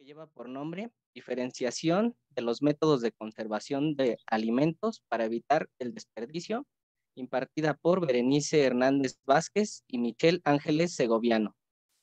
que lleva por nombre Diferenciación de los métodos de conservación de alimentos para evitar el desperdicio, impartida por Berenice Hernández Vázquez y Michel Ángeles Segoviano.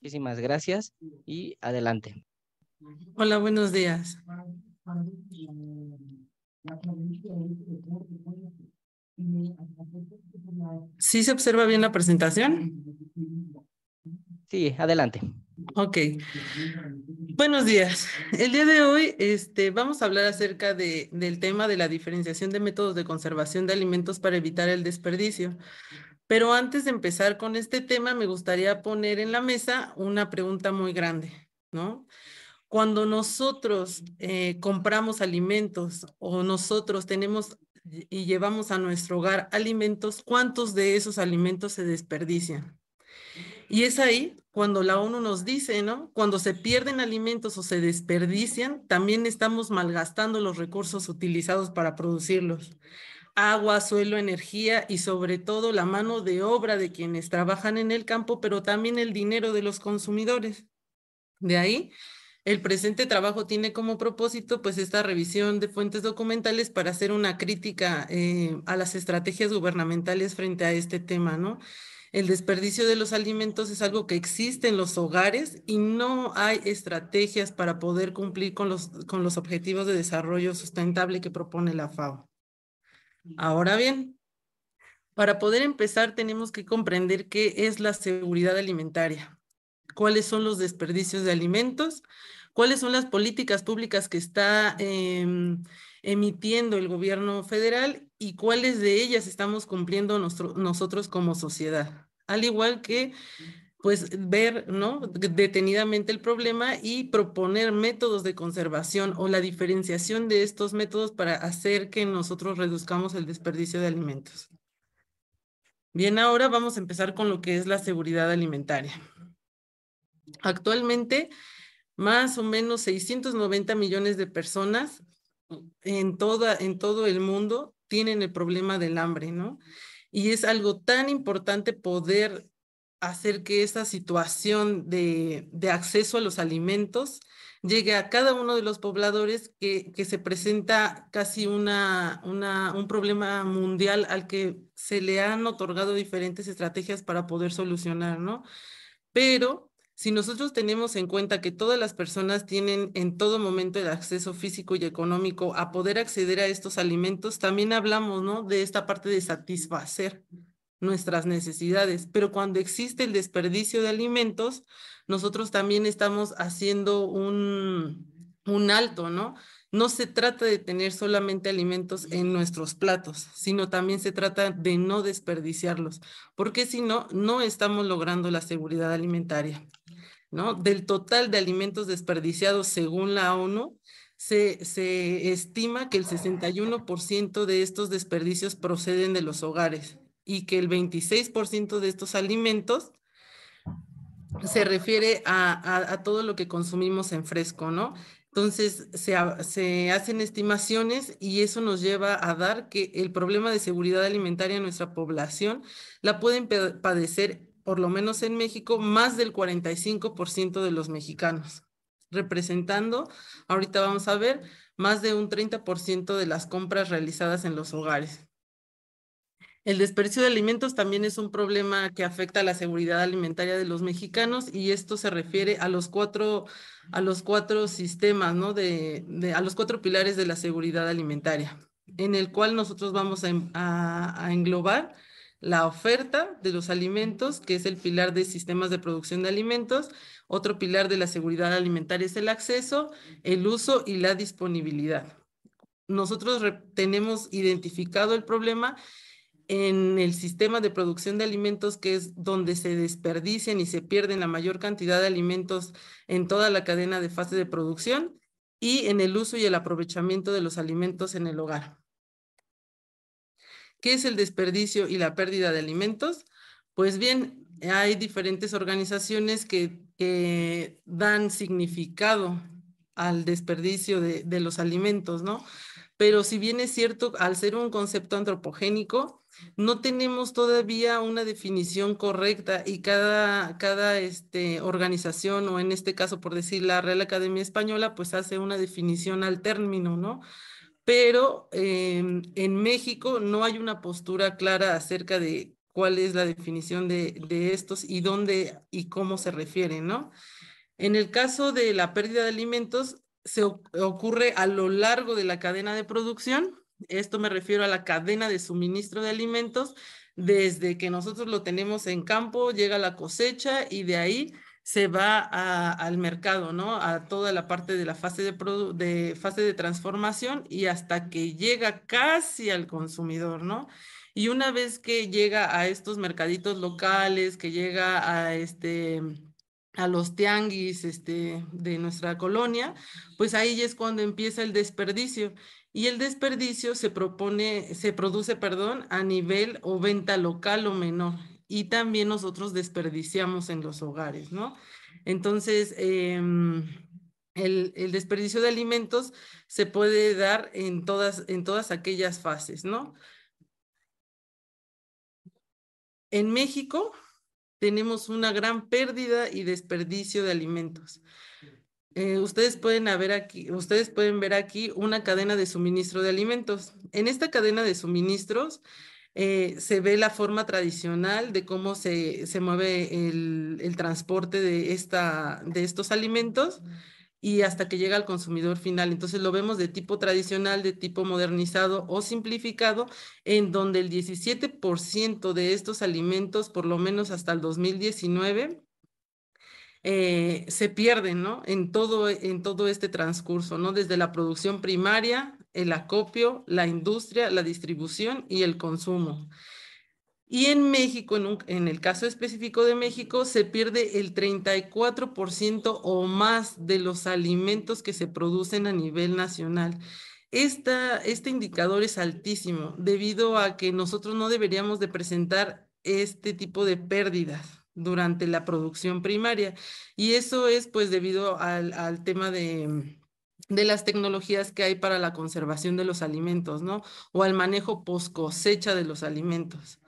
Muchísimas gracias y adelante. Hola, buenos días. ¿Sí se observa bien la presentación? Sí, adelante. Ok. Buenos días. El día de hoy este, vamos a hablar acerca de, del tema de la diferenciación de métodos de conservación de alimentos para evitar el desperdicio. Pero antes de empezar con este tema, me gustaría poner en la mesa una pregunta muy grande, ¿no? Cuando nosotros eh, compramos alimentos o nosotros tenemos y llevamos a nuestro hogar alimentos, ¿cuántos de esos alimentos se desperdician? Y es ahí cuando la ONU nos dice, ¿no? Cuando se pierden alimentos o se desperdician, también estamos malgastando los recursos utilizados para producirlos. Agua, suelo, energía y sobre todo la mano de obra de quienes trabajan en el campo, pero también el dinero de los consumidores. De ahí, el presente trabajo tiene como propósito pues esta revisión de fuentes documentales para hacer una crítica eh, a las estrategias gubernamentales frente a este tema, ¿no? El desperdicio de los alimentos es algo que existe en los hogares y no hay estrategias para poder cumplir con los, con los objetivos de desarrollo sustentable que propone la FAO. Ahora bien, para poder empezar tenemos que comprender qué es la seguridad alimentaria, cuáles son los desperdicios de alimentos, cuáles son las políticas públicas que está... Em, emitiendo el gobierno federal y cuáles de ellas estamos cumpliendo nosotros como sociedad. Al igual que pues ver ¿no? detenidamente el problema y proponer métodos de conservación o la diferenciación de estos métodos para hacer que nosotros reduzcamos el desperdicio de alimentos. Bien, ahora vamos a empezar con lo que es la seguridad alimentaria. Actualmente, más o menos 690 millones de personas en, toda, en todo el mundo tienen el problema del hambre, ¿no? Y es algo tan importante poder hacer que esa situación de, de acceso a los alimentos llegue a cada uno de los pobladores que, que se presenta casi una, una, un problema mundial al que se le han otorgado diferentes estrategias para poder solucionar, ¿no? Pero si nosotros tenemos en cuenta que todas las personas tienen en todo momento el acceso físico y económico a poder acceder a estos alimentos, también hablamos, ¿no? De esta parte de satisfacer nuestras necesidades, pero cuando existe el desperdicio de alimentos, nosotros también estamos haciendo un, un alto, ¿no? no se trata de tener solamente alimentos en nuestros platos, sino también se trata de no desperdiciarlos, porque si no, no estamos logrando la seguridad alimentaria. ¿no? Del total de alimentos desperdiciados según la ONU, se, se estima que el 61% de estos desperdicios proceden de los hogares y que el 26% de estos alimentos se refiere a, todo lo que consumimos en fresco, ¿no? Entonces, se, hacen estimaciones y eso nos lleva a dar que el problema de seguridad alimentaria en nuestra población la pueden padecer, por lo menos en México, más del 45% de los mexicanos, representando, ahorita vamos a ver, más de un 30% de las compras realizadas en los hogares. El desperdicio de alimentos también es un problema que afecta a la seguridad alimentaria de los mexicanos y esto se refiere a los cuatro, a los cuatro sistemas, ¿no? De, a los cuatro pilares de la seguridad alimentaria, en el cual nosotros vamos a englobar la oferta de los alimentos, que es el pilar de sistemas de producción de alimentos. Otro pilar de la seguridad alimentaria es el acceso, el uso y la disponibilidad. Nosotros tenemos identificado el problema en el sistema de producción de alimentos, que es donde se desperdician y se pierden la mayor cantidad de alimentos en toda la cadena de fase de producción, y en el uso y el aprovechamiento de los alimentos en el hogar. ¿Qué es el desperdicio y la pérdida de alimentos? Pues bien, hay diferentes organizaciones que, dan significado al desperdicio de los alimentos, ¿no? pero si bien es cierto, al ser un concepto antropogénico, no tenemos todavía una definición correcta y cada, cada este, organización, o en este caso, por decir la Real Academia Española, pues hace una definición al término, ¿no? Pero em, en México no hay una postura clara acerca de cuál es la definición de, de estos y dónde y cómo se refieren, ¿no? En el caso de la pérdida de alimentos, se ocurre a lo largo de la cadena de producción. Esto me refiero a la cadena de suministro de alimentos, desde que nosotros lo tenemos en campo, llega la cosecha y de ahí se va al mercado, ¿no? A toda la parte de la fase de, de, fase de transformación y hasta que llega casi al consumidor, ¿no? Y una vez que llega a estos mercaditos locales, que llega a este a los tianguis este, de nuestra colonia, pues ahí es cuando empieza el desperdicio. Y el desperdicio se propone, se produce, perdón, a nivel o venta local o menor. Y también nosotros desperdiciamos en los hogares, ¿no? Entonces, em, el, desperdicio de alimentos se puede dar en todas, en todas aquellas fases, ¿no? En México, tenemos una gran pérdida y desperdicio de alimentos. Eh, ustedes, pueden aquí, ustedes pueden ver aquí una cadena de suministro de alimentos. En esta cadena de suministros eh, se ve la forma tradicional de cómo se, se mueve el, el transporte de, esta, de estos alimentos y hasta que llega al consumidor final. Entonces lo vemos de tipo tradicional, de tipo modernizado o simplificado, en donde el 17% de estos alimentos, por lo menos hasta el 2019, eh, se pierden, ¿no? En todo, en todo este transcurso, ¿no? Desde la producción primaria, el acopio, la industria, la distribución y el consumo. Y en México, en, el caso específico de México, se pierde el 34% o más de los alimentos que se producen a nivel nacional. Esta, este indicador es altísimo debido a que nosotros no deberíamos de presentar este tipo de pérdidas durante la producción primaria. Y eso es pues debido al, tema de, de las tecnologías que hay para la conservación de los alimentos, ¿no? O al manejo post cosecha de los alimentos.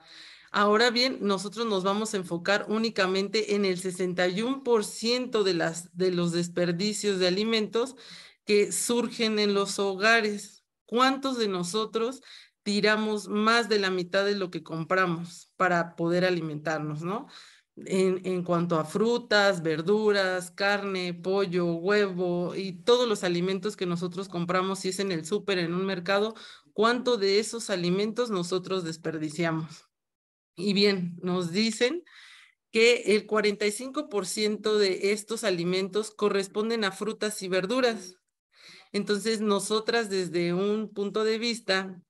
Ahora bien, nosotros nos vamos a enfocar únicamente en el 61% de, las, de los desperdicios de alimentos que surgen en los hogares. ¿Cuántos de nosotros tiramos más de la mitad de lo que compramos para poder alimentarnos, ¿no? En, en, cuanto a frutas, verduras, carne, pollo, huevo y todos los alimentos que nosotros compramos, si es en el súper, en un mercado, cuánto de esos alimentos nosotros desperdiciamos. Y bien, nos dicen que el 45% de estos alimentos corresponden a frutas y verduras. Entonces, nosotras desde un punto de vista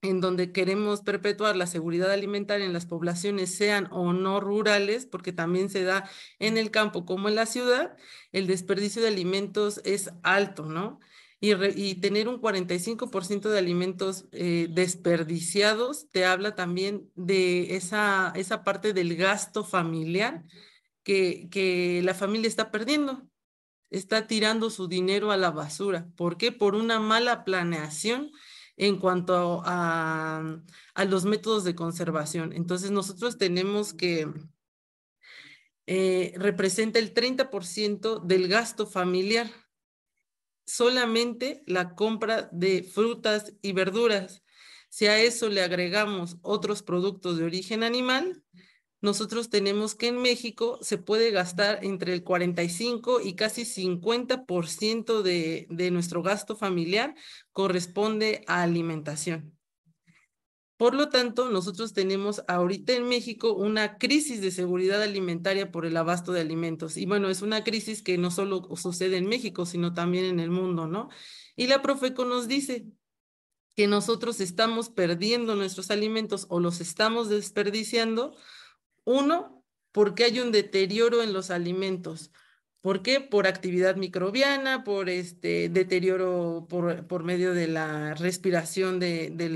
en donde queremos perpetuar la seguridad alimentaria en las poblaciones, sean o no rurales, porque también se da en el campo como en la ciudad, el desperdicio de alimentos es alto, ¿no? y, y tener un 45% de alimentos eh, desperdiciados, te habla también de esa, esa parte del gasto familiar que, que la familia está perdiendo. Está tirando su dinero a la basura. ¿Por qué? Por una mala planeación en cuanto a, los métodos de conservación. Entonces, nosotros tenemos que eh, representa el 30% del gasto familiar solamente la compra de frutas y verduras. Si a eso le agregamos otros productos de origen animal, nosotros tenemos que en México se puede gastar entre el 45 y casi 50% de, de nuestro gasto familiar corresponde a alimentación. Por lo tanto, nosotros tenemos ahorita en México una crisis de seguridad alimentaria por el abasto de alimentos. Y bueno, es una crisis que no solo sucede en México, sino también en el mundo, ¿no? Y la Profeco nos dice que nosotros estamos perdiendo nuestros alimentos o los estamos desperdiciando, uno, porque hay un deterioro en los alimentos. ¿Por qué? Por actividad microbiana, por este deterioro por, medio de la respiración de, de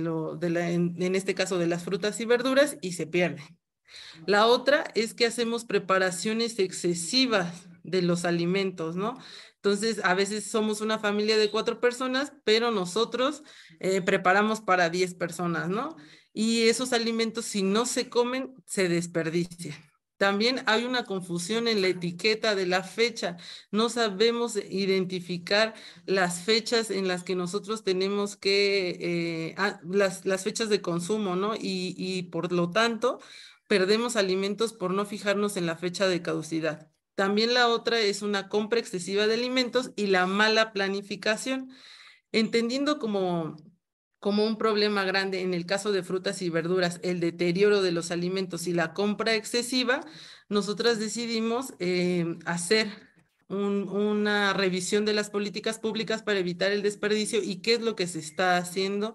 la, en, este caso de las frutas y verduras y se pierde. La otra es que hacemos preparaciones excesivas de los alimentos, ¿no? Entonces, a veces somos una familia de cuatro personas, pero nosotros eh, preparamos para diez personas, ¿no? Y esos alimentos, si no se comen, se desperdician. También hay una confusión en la etiqueta de la fecha. No sabemos identificar las fechas en las que nosotros tenemos que, eh, ah, las, fechas de consumo, ¿no? Y, y por lo tanto, perdemos alimentos por no fijarnos en la fecha de caducidad. También la otra es una compra excesiva de alimentos y la mala planificación entendiendo como como un problema grande en el caso de frutas y verduras, el deterioro de los alimentos y la compra excesiva, nosotras decidimos eh, hacer una revisión de las políticas públicas para evitar el desperdicio y qué es lo que se está haciendo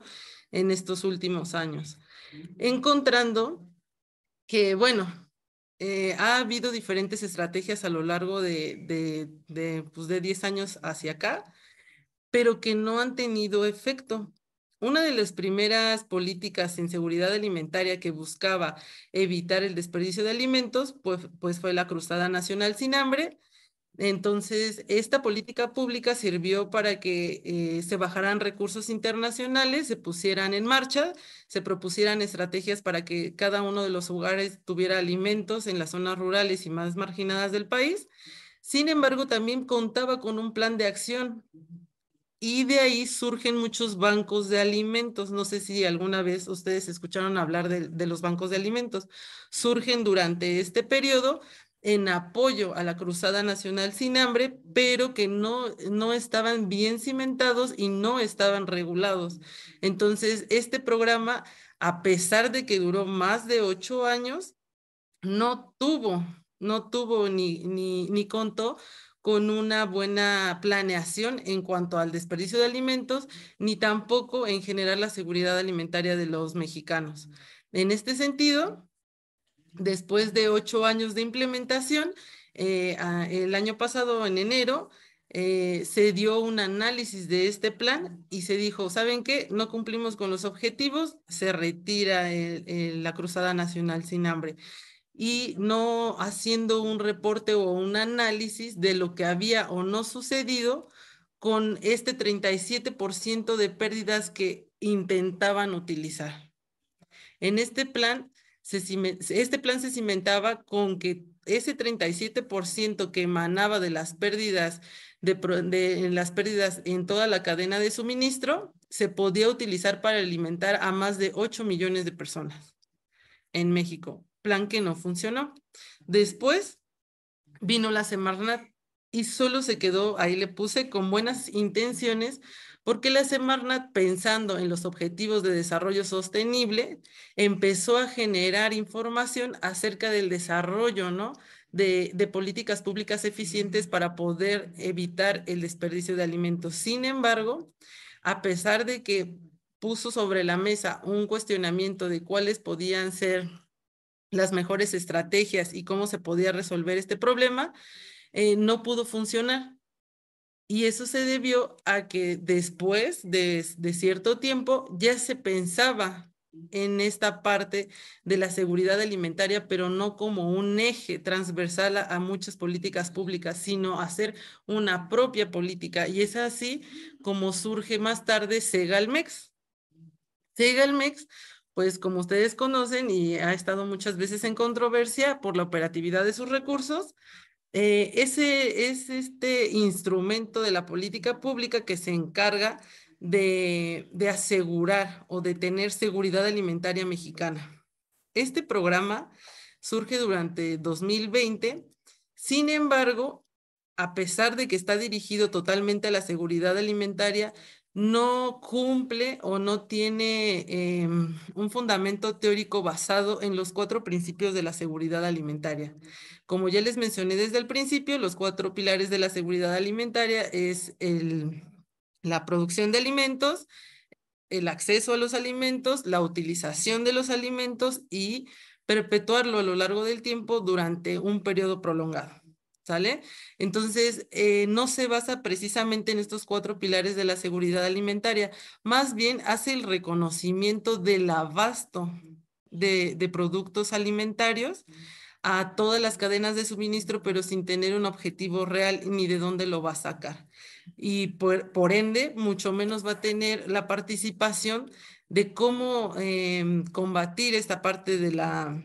en estos últimos años. Encontrando que, bueno, eh, ha habido diferentes estrategias a lo largo de, de, de 10 pues, años hacia acá, pero que no han tenido efecto. Una de las primeras políticas en seguridad alimentaria que buscaba evitar el desperdicio de alimentos, pues, pues fue la Cruzada Nacional Sin Hambre, entonces, esta política pública sirvió para que eh, se bajaran recursos internacionales, se pusieran en marcha, se propusieran estrategias para que cada uno de los hogares tuviera alimentos en las zonas rurales y más marginadas del país. Sin embargo, también contaba con un plan de acción y de ahí surgen muchos bancos de alimentos. No sé si alguna vez ustedes escucharon hablar de, de los bancos de alimentos. Surgen durante este periodo en apoyo a la Cruzada Nacional sin Hambre, pero que no, no estaban bien cimentados y no estaban regulados. Entonces, este programa, a pesar de que duró más de ocho años, no tuvo, no tuvo ni, ni, ni contó con una buena planeación en cuanto al desperdicio de alimentos, ni tampoco en generar la seguridad alimentaria de los mexicanos. En este sentido, después de ocho años de implementación, eh, el año pasado, en enero, eh, se dio un análisis de este plan y se dijo, ¿saben qué? No cumplimos con los objetivos, se retira la Cruzada Nacional sin Hambre y no haciendo un reporte o un análisis de lo que había o no sucedido con este 37% de pérdidas que intentaban utilizar. En este plan, se, este plan se cimentaba con que ese 37% que emanaba de las pérdidas de, de, las pérdidas en toda la cadena de suministro se podía utilizar para alimentar a más de 8 millones de personas en México plan que no funcionó. Después vino la Semarnat y solo se quedó, ahí le puse, con buenas intenciones, porque la Semarnat, pensando en los objetivos de desarrollo sostenible, empezó a generar información acerca del desarrollo, ¿no? De, de, políticas públicas eficientes para poder evitar el desperdicio de alimentos. Sin embargo, a pesar de que puso sobre la mesa un cuestionamiento de cuáles podían ser las mejores estrategias y cómo se podía resolver este problema, eh, no pudo funcionar. Y eso se debió a que después de, cierto tiempo ya se pensaba en esta parte de la seguridad alimentaria, pero no como un eje transversal a, muchas políticas públicas, sino hacer una propia política. Y es así como surge más tarde Segalmex. Segalmex pues como ustedes conocen y ha estado muchas veces en controversia por la operatividad de sus recursos, eh, ese es este instrumento de la política pública que se encarga de asegurar o de tener seguridad alimentaria mexicana. Este programa surge durante 2020, sin embargo, a pesar de que está dirigido totalmente a la seguridad alimentaria, no cumple o no tiene em, un fundamento teórico basado en los cuatro principios de la seguridad alimentaria. Como ya les mencioné desde el principio, los cuatro pilares de la seguridad alimentaria es la producción de alimentos, el acceso a los alimentos, la utilización de los alimentos y perpetuarlo a lo largo del tiempo durante un periodo prolongado. ¿sale? Entonces, eh, no se basa precisamente en estos cuatro pilares de la seguridad alimentaria, más bien hace el reconocimiento del abasto de, productos alimentarios a todas las cadenas de suministro, pero sin tener un objetivo real ni de dónde lo va a sacar. Y por, ende, mucho menos va a tener la participación de cómo em, combatir esta parte de la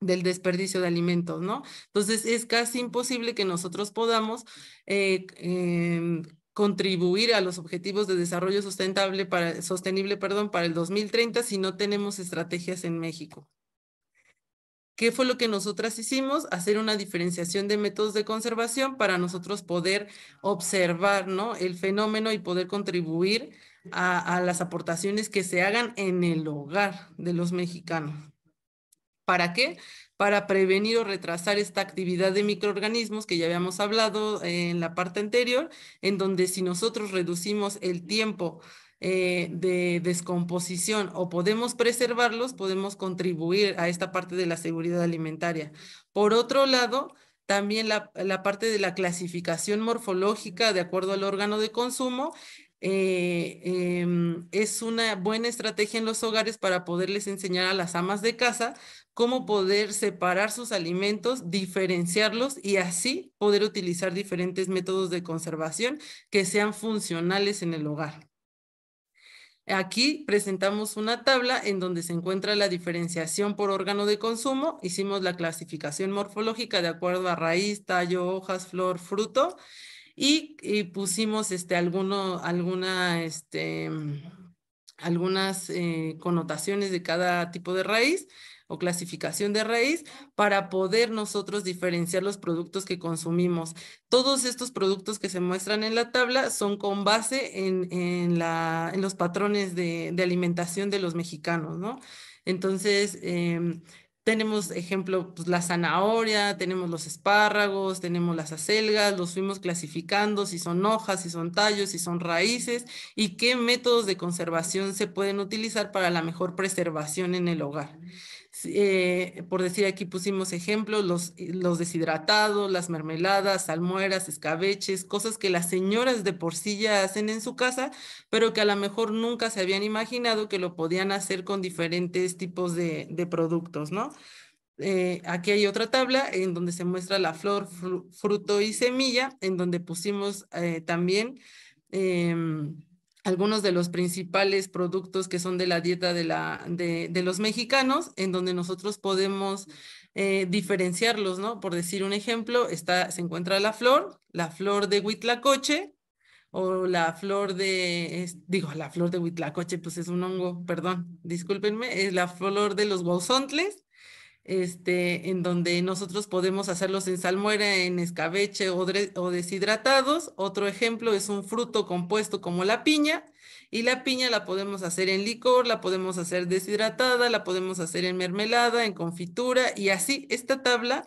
del desperdicio de alimentos, ¿no? Entonces es casi imposible que nosotros podamos eh, em, contribuir a los objetivos de desarrollo para, sostenible para el 2030 si no tenemos estrategias en México. ¿Qué fue lo que nosotras hicimos? Hacer una diferenciación de métodos de conservación para nosotros poder observar ¿no? el fenómeno y poder contribuir a las aportaciones que se hagan en el hogar de los mexicanos. ¿Para qué? Para prevenir o retrasar esta actividad de microorganismos que ya habíamos hablado eh, en la parte anterior, en donde si nosotros reducimos el tiempo eh, de descomposición o podemos preservarlos, podemos contribuir a esta parte de la seguridad alimentaria. Por otro lado, también la, parte de la clasificación morfológica de acuerdo al órgano de consumo eh, em, es una buena estrategia en los hogares para poderles enseñar a las amas de casa cómo poder separar sus alimentos, diferenciarlos y así poder utilizar diferentes métodos de conservación que sean funcionales en el hogar. Aquí presentamos una tabla en donde se encuentra la diferenciación por órgano de consumo. Hicimos la clasificación morfológica de acuerdo a raíz, tallo, hojas, flor, fruto y, pusimos este, alguno, alguna, este, mm, algunas eh, connotaciones de cada tipo de raíz o clasificación de raíz para poder nosotros diferenciar los productos que consumimos. Todos estos productos que se muestran en la tabla son con base en, la, en los patrones de, alimentación de los mexicanos, ¿no? Entonces, em, tenemos, ejemplo, pues, la zanahoria, tenemos los espárragos, tenemos las acelgas, los fuimos clasificando si son hojas, si son tallos, si son raíces y qué métodos de conservación se pueden utilizar para la mejor preservación en el hogar. Eh, por decir aquí pusimos ejemplos, los, eh, los deshidratados, las mermeladas, salmueras, escabeches, cosas que las señoras de por sí ya hacen en su casa, pero que a lo mejor nunca se habían imaginado que lo podían hacer con diferentes tipos de, productos, ¿no? Eh, aquí hay otra tabla en donde se muestra la flor, fruto y semilla, en donde pusimos también em, algunos de los principales productos que son de la dieta de, la, de, los mexicanos, en donde nosotros podemos eh, diferenciarlos, ¿no? Por decir un ejemplo, está, se encuentra la flor, la flor de huitlacoche o la flor de, digo, la flor de huitlacoche, pues es un hongo, perdón, discúlpenme, es la flor de los guauzontles este, en donde nosotros podemos hacerlos en salmuera, en escabeche o, deshidratados. Otro ejemplo es un fruto compuesto como la piña y la piña la podemos hacer en licor, la podemos hacer deshidratada, la podemos hacer en mermelada, en confitura y así esta tabla,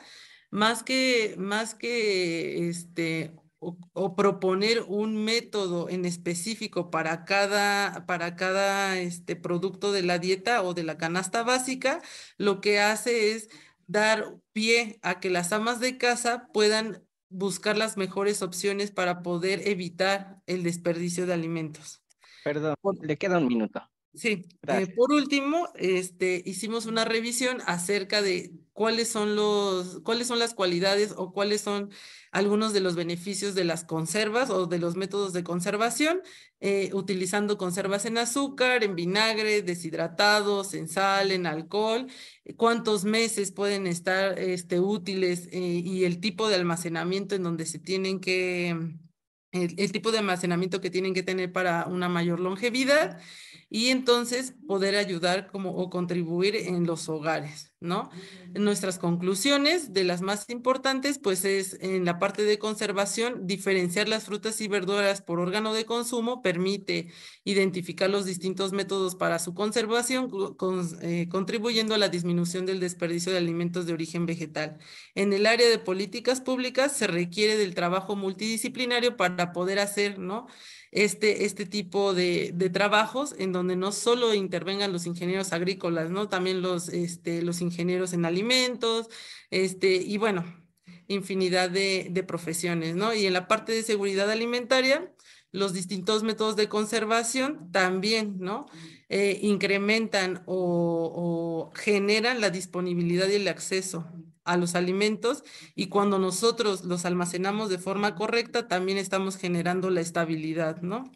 más que, más que este, o, proponer un método en específico para cada, para cada este, producto de la dieta o de la canasta básica, lo que hace es dar pie a que las amas de casa puedan buscar las mejores opciones para poder evitar el desperdicio de alimentos. Perdón, le queda un minuto. Sí, eh, por último, este, hicimos una revisión acerca de cuáles son los, cuáles son las cualidades o cuáles son algunos de los beneficios de las conservas o de los métodos de conservación, eh, utilizando conservas en azúcar, en vinagre, deshidratados, en sal, en alcohol, cuántos meses pueden estar este, útiles eh, y el tipo de almacenamiento en donde se tienen que, el, tipo de almacenamiento que tienen que tener para una mayor longevidad y entonces poder ayudar como o contribuir en los hogares. ¿no? Nuestras conclusiones, de las más importantes, pues es en la parte de conservación, diferenciar las frutas y verduras por órgano de consumo permite identificar los distintos métodos para su conservación, eh, contribuyendo a la disminución del desperdicio de alimentos de origen vegetal. En el área de políticas públicas se requiere del trabajo multidisciplinario para poder hacer, ¿no? Este, este tipo de, trabajos en donde no solo intervengan los ingenieros agrícolas, ¿no? También los, este, los ingenieros en alimentos, este, y bueno, infinidad de, profesiones, ¿no? Y en la parte de seguridad alimentaria, los distintos métodos de conservación también, ¿no? Eh, incrementan o, o, generan la disponibilidad y el acceso a los alimentos y cuando nosotros los almacenamos de forma correcta, también estamos generando la estabilidad, ¿no?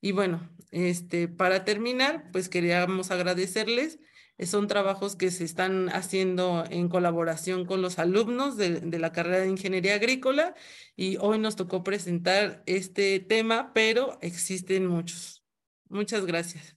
Y bueno, este, para terminar, pues queríamos agradecerles son trabajos que se están haciendo en colaboración con los alumnos de, la carrera de Ingeniería Agrícola y hoy nos tocó presentar este tema, pero existen muchos. Muchas gracias.